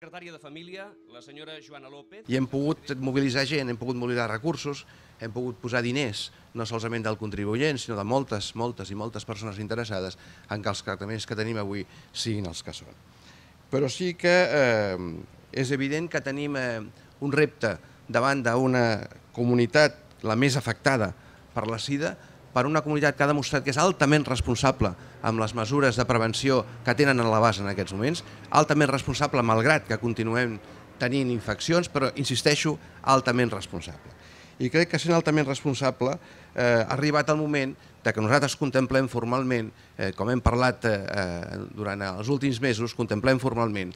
secretària de Família, la senyora Joana López... I hem pogut mobilitzar gent, hem pogut mobilitzar recursos, hem pogut posar diners, no solament del contribuent, sinó de moltes, moltes i moltes persones interessades en que els tractaments que tenim avui siguin els que són. Però sí que eh, és evident que tenim eh, un repte davant d'una comunitat la més afectada per la sida, per una comunitat que ha demostrat que és altament responsable amb les mesures de prevenció que tenen a la base en aquests moments, altament responsable malgrat que continuem tenint infeccions, però, insisteixo, altament responsable. I crec que sent altament responsable eh, ha arribat el moment de que nosaltres contemplem formalment, eh, com hem parlat eh, eh durant els últims mesos, contemplem formalment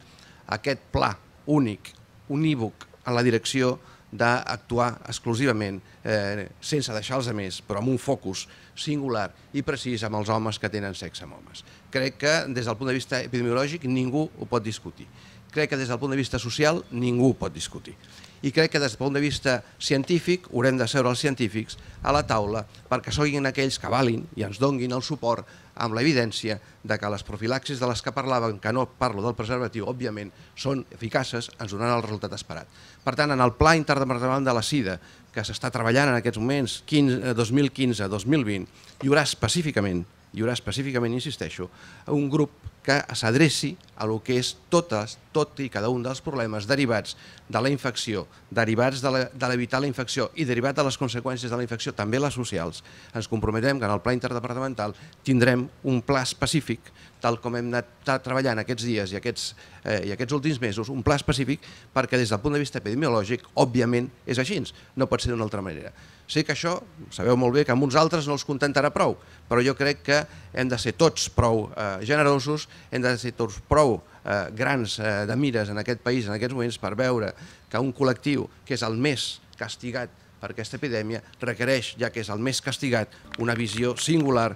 aquest pla únic, unívoc, en la direcció de d'actuar exclusivament, eh, sense deixar els altres, però amb un focus singular i precís amb els homes que tenen sexe amb homes. Crec que des del punt de vista epidemiològic ningú ho pot discutir. Crec que des del punt de vista social ningú ho pot discutir i crec que des del punt de vista científic haurem de seure els científics a la taula perquè siguin aquells que valin i ens donguin el suport amb l'evidència de que les profilaxis de les que parlaven, que no parlo del preservatiu, òbviament, són eficaces, ens donen el resultat esperat. Per tant, en el Pla Interdepartamental de la SIDA, que s'està treballant en aquests moments 2015-2020, hi haurà específicament hi haurà específicament, insisteixo, un grup que s'adreci a lo que és totes, tot i cada un dels problemes derivats de la infecció, derivats de l'evitar la, la infecció i derivats de les conseqüències de la infecció, també les socials. Ens comprometem que en el pla interdepartamental tindrem un pla específic, tal com hem anat treballant aquests dies i aquests, eh, i aquests últims mesos, un pla específic perquè des del punt de vista epidemiològic, òbviament, és així, no pot ser d'una altra manera. Sé que això, sabeu molt bé que amb uns altres no els contentarà prou, però jo crec que hem de ser tots prou eh, generosos, hem de ser tots prou eh, grans eh, de mires en aquest país, en aquests moments, per veure que un col·lectiu que és el més castigat per aquesta epidèmia requereix, ja que és el més castigat, una visió singular